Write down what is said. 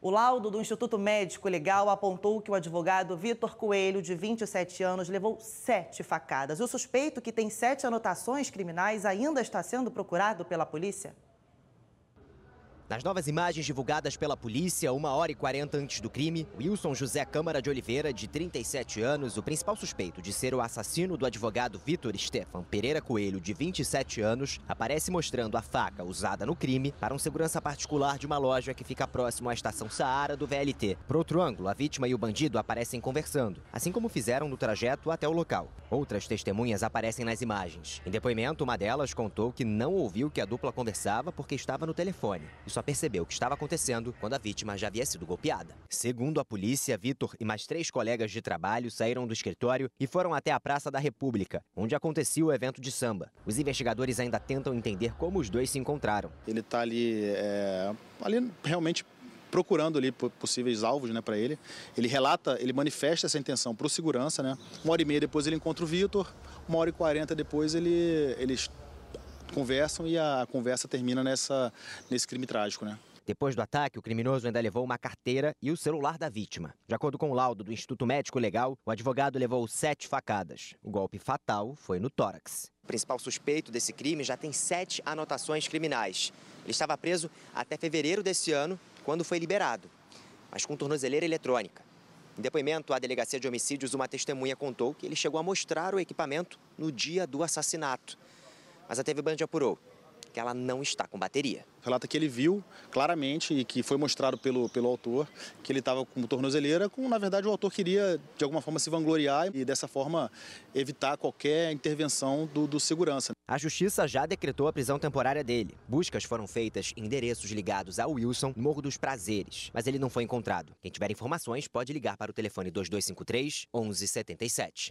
O laudo do Instituto Médico Legal apontou que o advogado Vitor Coelho, de 27 anos, levou sete facadas. O suspeito, que tem sete anotações criminais, ainda está sendo procurado pela polícia. Nas novas imagens divulgadas pela polícia, uma hora e quarenta antes do crime, Wilson José Câmara de Oliveira, de 37 anos, o principal suspeito de ser o assassino do advogado Vitor Stefan Pereira Coelho, de 27 anos, aparece mostrando a faca usada no crime para um segurança particular de uma loja que fica próximo à estação Saara do VLT. Por outro ângulo, a vítima e o bandido aparecem conversando, assim como fizeram no trajeto até o local. Outras testemunhas aparecem nas imagens. Em depoimento, uma delas contou que não ouviu que a dupla conversava porque estava no telefone. Isso só percebeu o que estava acontecendo quando a vítima já havia sido golpeada. Segundo a polícia, Vitor e mais três colegas de trabalho saíram do escritório e foram até a Praça da República, onde acontecia o evento de samba. Os investigadores ainda tentam entender como os dois se encontraram. Ele está ali, é, ali realmente procurando ali possíveis alvos né, para ele. Ele relata, ele manifesta essa intenção para o segurança. Né? Uma hora e meia depois ele encontra o Vitor, uma hora e quarenta depois ele, ele conversam e a conversa termina nessa, nesse crime trágico, né? Depois do ataque, o criminoso ainda levou uma carteira e o celular da vítima. De acordo com o laudo do Instituto Médico Legal, o advogado levou sete facadas. O golpe fatal foi no tórax. O principal suspeito desse crime já tem sete anotações criminais. Ele estava preso até fevereiro desse ano, quando foi liberado, mas com tornozeleira eletrônica. Em depoimento à delegacia de homicídios, uma testemunha contou que ele chegou a mostrar o equipamento no dia do assassinato mas a TV Band apurou que ela não está com bateria. Relata é que ele viu claramente e que foi mostrado pelo, pelo autor que ele estava com tornozeleira, com, na verdade, o autor queria, de alguma forma, se vangloriar e, dessa forma, evitar qualquer intervenção do, do segurança. A justiça já decretou a prisão temporária dele. Buscas foram feitas em endereços ligados a Wilson, Morro dos Prazeres, mas ele não foi encontrado. Quem tiver informações pode ligar para o telefone 2253 1177.